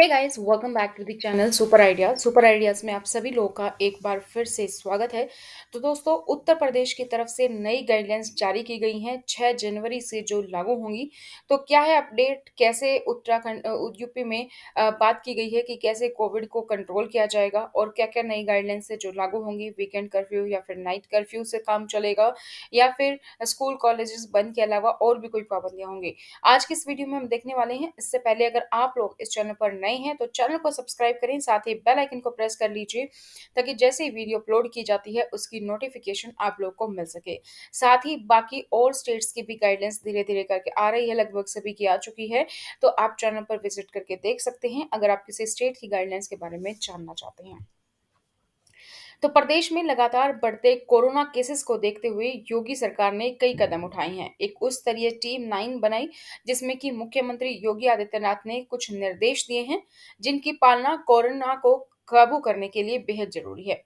hey guys welcome back to the channel super idea super ideas में आप सभी लोगों का एक बार फिर से स्वागत है तो दोस्तों उत्तर प्रदेश की तरफ से नई गाइडलाइंस जारी की गई हैं 6 जनवरी से जो लागू होंगी तो क्या है अपडेट कैसे उत्तराखंड यूपी में बात की गई है कि कैसे कोविड को कंट्रोल किया जाएगा और क्या क्या नई गाइडलाइंस से जो लागू होंगी वीकेंड कर्फ्यू या फिर नाइट कर्फ्यू से काम चलेगा या फिर स्कूल कॉलेज बंद के अलावा और भी कोई पाबंदियाँ होंगी आज की इस वीडियो में हम देखने वाले हैं इससे पहले अगर आप लोग इस चैनल पर नए नए हैं तो चैनल को सब्सक्राइब करें साथ ही बेल आइकन को प्रेस कर लीजिए ताकि जैसे ही वीडियो अपलोड की जाती है उसकी नोटिफिकेशन आप लोग को मिल सके साथ ही बाकी और स्टेट्स की भी गाइडलाइंस धीरे धीरे करके आ रही है लगभग सभी की आ चुकी है तो आप चैनल पर विजिट करके देख सकते हैं अगर आप किसी स्टेट की गाइडलाइंस के बारे में जानना चाहते हैं तो प्रदेश में लगातार बढ़ते कोरोना केसेस को देखते हुए योगी सरकार ने कई कदम उठाए हैं एक उच्च स्तरीय टीम नाइन बनाई जिसमें कि मुख्यमंत्री योगी आदित्यनाथ ने कुछ निर्देश दिए हैं जिनकी पालना कोरोना को काबू करने के लिए बेहद जरूरी है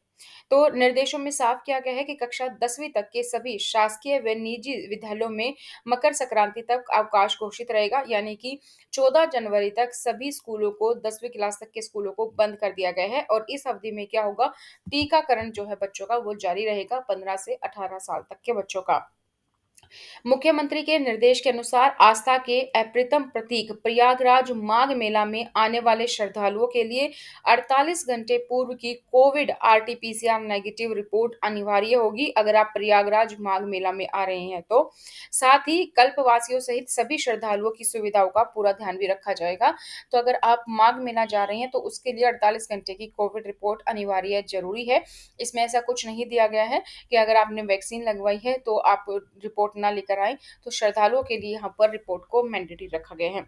तो निर्देशों में साफ किया गया है कि कक्षा दसवीं तक के सभी शासकीय व निजी विद्यालयों में मकर संक्रांति तक अवकाश घोषित रहेगा यानी कि 14 जनवरी तक सभी स्कूलों को दसवीं क्लास तक के स्कूलों को बंद कर दिया गया है और इस अवधि में क्या होगा टीकाकरण जो है बच्चों का वो जारी रहेगा पंद्रह से अठारह साल तक के बच्चों का मुख्यमंत्री के निर्देश के अनुसार आस्था के अप्रितम प्रतीक प्रयागराज माघ मेला में आने वाले श्रद्धालुओं के लिए 48 घंटे पूर्व की कोविड आरटीपीसीआर नेगेटिव रिपोर्ट अनिवार्य होगी अगर आप प्रयागराज माघ मेला में आ रहे हैं तो साथ ही कल्पवासियों सहित सभी श्रद्धालुओं की सुविधाओं का पूरा ध्यान भी रखा जाएगा तो अगर आप माघ मेला जा रहे हैं तो उसके लिए अड़तालीस घंटे की कोविड रिपोर्ट अनिवार्य जरूरी है इसमें ऐसा कुछ नहीं दिया गया है कि अगर आपने वैक्सीन लगवाई है तो आप रिपोर्ट ना लेकर आए तो श्रद्धालुओं के लिए यहाँ पर रिपोर्ट को मैंडेटरी रखा गया है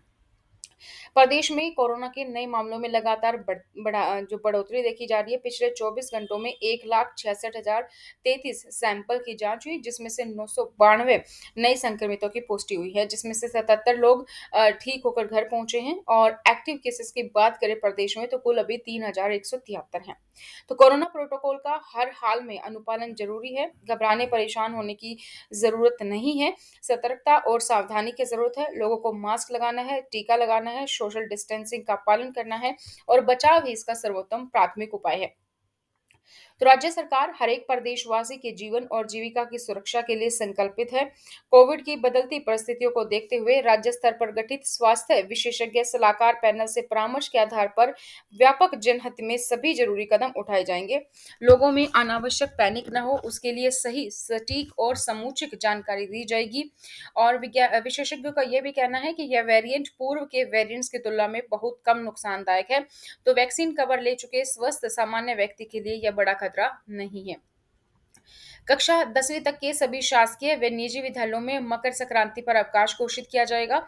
प्रदेश में कोरोना के नए मामलों में लगातार बढ़, बढ़ा जो बढ़ोतरी देखी जा रही है पिछले 24 घंटों में एक लाख छियासठ हजार तैतीस सैंपल की जांच हुई जिसमें से नौ सौ बानवे नए संक्रमितों की पुष्टि हुई है जिसमें से सतहत्तर लोग ठीक होकर घर पहुंचे हैं और एक्टिव केसेस की बात करें प्रदेश में तो कुल अभी तीन हजार एक सौ तिहत्तर है तो कोरोना प्रोटोकॉल का हर हाल में अनुपालन जरूरी है घबराने परेशान होने की जरूरत नहीं है सतर्कता और सावधानी की जरूरत है लोगों को मास्क लगाना है टीका लगाना करना है सोशल डिस्टेंसिंग का पालन करना है और बचाव ही इसका सर्वोत्तम प्राथमिक उपाय है तो राज्य सरकार हर एक प्रदेशवासी के जीवन और जीविका की सुरक्षा के लिए संकल्पित है कोविड की बदलती परिस्थितियों को देखते हुए राज्य स्तर पर गठित स्वास्थ्य विशेषज्ञ सलाहकार पैनल से परामर्श के आधार पर व्यापक जनहित में सभी जरूरी कदम उठाए जाएंगे लोगों में अनावश्यक पैनिक न हो उसके लिए सही सटीक और समुचित जानकारी दी जाएगी और विशेषज्ञों का यह भी कहना है कि यह वेरियंट पूर्व के वेरियंट की तुलना में बहुत कम नुकसानदायक है तो वैक्सीन कवर ले चुके स्वस्थ सामान्य व्यक्ति के लिए यह बड़ा खतरा खतरा नहीं है कक्षा दसवीं तक के सभी शासकीय व निजी विद्यालयों में मकर संक्रांति पर अवकाश घोषित किया जाएगा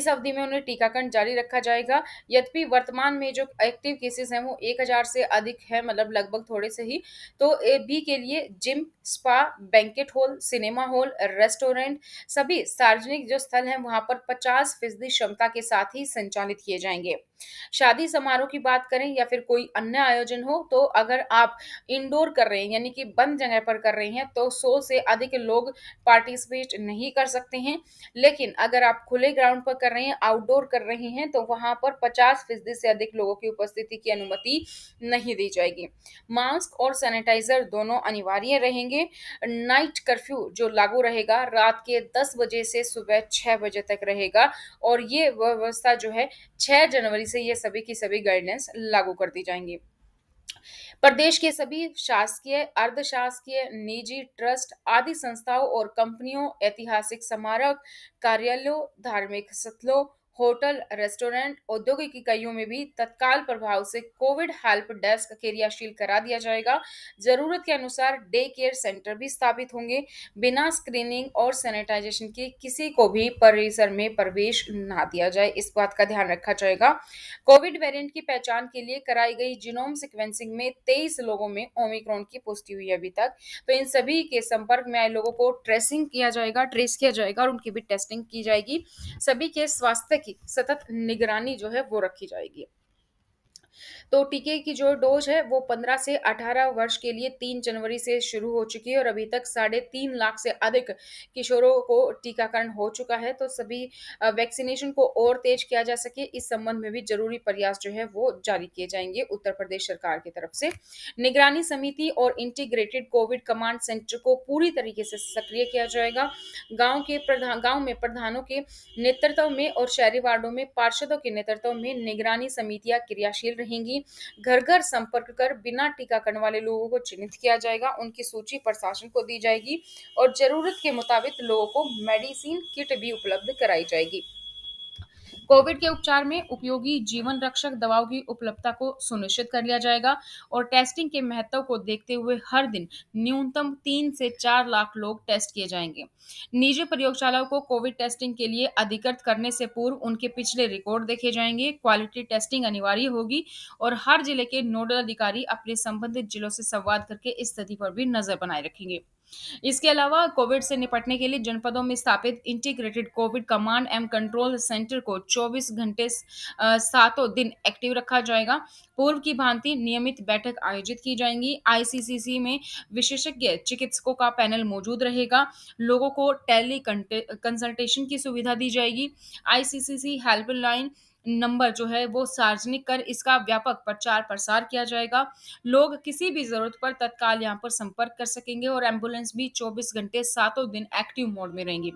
इस अवधि में उन्हें टीकाकरण जारी रखा जाएगा यद्यपि वर्तमान में जो एक्टिव केसेस हैं वो एक हजार से अधिक है मतलब लगभग थोड़े से ही तो बी के लिए gym spa banquet hall cinema hall restaurant सभी सार्वजनिक जो स्थल हैं वहाँ पर पचास फीसदी क्षमता के साथ ही संचालित किए जाएंगे शादी समारोह की बात करें या फिर कोई अन्य आयोजन हो तो अगर आप इंडोर कर रहे हैं यानी कि बंद जगह पर कर रहे हैं तो सौ से अधिक लोग पार्टिसिपेट नहीं कर सकते हैं लेकिन अगर आप खुले ग्राउंड पर कर रहे हैं आउटडोर कर रहे हैं तो वहां पर पचास फीसदी से अधिक लोगों की उपस्थिति की अनुमति नहीं दी जाएगी मास्क और सैनिटाइजर दोनों अनिवार्य रहेंगे नाइट कर्फ्यू जो लागू रहेगा रात के दस बजे से सुबह छह बजे तक रहेगा और ये व्यवस्था जो है छह जनवरी से ये सभी की सभी गाइडलाइंस लागू कर दी जाएंगी प्रदेश के सभी शासकीय अर्धशासकीय निजी ट्रस्ट आदि संस्थाओं और कंपनियों ऐतिहासिक स्मारक कार्यालयों धार्मिक स्थलों होटल रेस्टोरेंट औद्योगिक इकाइयों में भी तत्काल प्रभाव से कोविड हेल्प डेस्क क्रियाशील करा दिया जाएगा जरूरत के अनुसार डे केयर सेंटर भी स्थापित होंगे बिना स्क्रीनिंग और सैनिटाइजेशन के किसी को भी परिसर में प्रवेश ना दिया जाए इस बात का ध्यान रखा जाएगा कोविड वेरियंट की पहचान के लिए कराई गई जिनोम सिक्वेंसिंग में तेईस लोगों में ओमिक्रॉन की पुष्टि हुई अभी तक तो इन सभी के संपर्क में आए लोगों को ट्रेसिंग किया जाएगा ट्रेस किया जाएगा और उनकी भी टेस्टिंग की जाएगी सभी के स्वास्थ्य की की सतत निगरानी जो है वो रखी जाएगी तो टीके की जो डोज है वो पंद्रह से अठारह वर्ष के लिए तीन जनवरी से शुरू हो चुकी है और अभी तक साढ़े तीन लाख से अधिक किशोरों को टीकाकरण हो चुका है तो सभी वैक्सीनेशन को और तेज किया जा सके इस संबंध में भी जरूरी प्रयास जो है वो जारी किए जाएंगे उत्तर प्रदेश सरकार की तरफ से निगरानी समिति और इंटीग्रेटेड कोविड कमांड सेंटर को पूरी तरीके से सक्रिय किया जाएगा गाँव के प्रधान गाँव में प्रधानों के नेतृत्व में और शहरी वार्डों में पार्षदों के नेतृत्व में निगरानी समितियां क्रियाशील रहेंगी घर घर संपर्क कर बिना टीकाकरण वाले लोगों को चिन्हित किया जाएगा उनकी सूची प्रशासन को दी जाएगी और जरूरत के मुताबिक लोगों को मेडिसिन किट भी उपलब्ध कराई जाएगी कोविड के उपचार में उपयोगी जीवन रक्षक दवाओं की उपलब्धता को सुनिश्चित कर लिया जाएगा और टेस्टिंग के महत्व को देखते हुए हर दिन न्यूनतम तीन से चार लाख लोग टेस्ट किए जाएंगे निजी प्रयोगशालाओं को कोविड टेस्टिंग के लिए अधिकृत करने से पूर्व उनके पिछले रिकॉर्ड देखे जाएंगे क्वालिटी टेस्टिंग अनिवार्य होगी और हर जिले के नोडल अधिकारी अपने संबंधित जिलों से संवाद करके इस स्थिति पर भी नजर बनाए रखेंगे इसके अलावा कोविड से निपटने के लिए जनपदों में स्थापित integrated covid command and control centre को 24 घंटे सातों दिन एक्टिव रखा जाएगा पूर्व की भांति नियमित बैठक आयोजित की जाएंगी आईसीसीसी में विशेषज्ञ चिकित्सकों का पैनल मौजूद रहेगा लोगों को टेली कंसल्टेशन की सुविधा दी जाएगी आईसीसीसी हेल्पलाइन नंबर जो है वो सार्वजनिक कर इसका व्यापक प्रचार प्रसार किया जाएगा लोग किसी भी जरूरत पर तत्काल यहाँ पर संपर्क कर सकेंगे और एम्बुलेंस भी चौबीस घंटे सातों दिन एक्टिव मोड में रहेंगी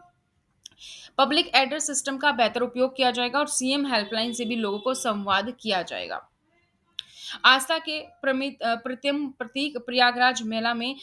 पब्लिक एड्रेस सिस्टम का बेहतर उपयोग किया जाएगा और सीएम हेल्पलाइन से भी लोगों को संवाद किया जाएगा आस्था के प्रतिम प्रतीक प्रयागराज मेला में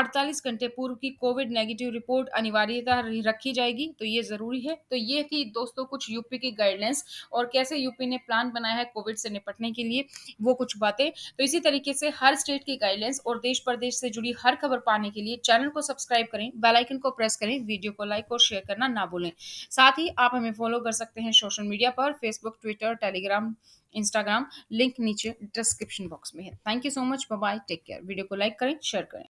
48 घंटे पूर्व की कोविड नेगेटिव रिपोर्ट अनिवार्यता रखी जाएगी तो ये जरूरी है तो ये थी दोस्तों कुछ यूपी की गाइडलाइंस और कैसे यूपी ने प्लान बनाया है कोविड से निपटने के लिए वो कुछ बातें तो इसी तरीके से हर स्टेट की गाइडलाइंस और देश प्रदेश से जुड़ी हर खबर पाने के लिए चैनल को सब्सक्राइब करें बेलाइकन को प्रेस करें वीडियो को लाइक और शेयर करना ना भूलें साथ ही आप हमें फॉलो कर सकते हैं सोशल मीडिया पर Facebook Twitter Telegram Instagram link नीचे डिस्क्रिप्शन बॉक्स में है thank you so much bye take care video को लाइक करें शेयर करें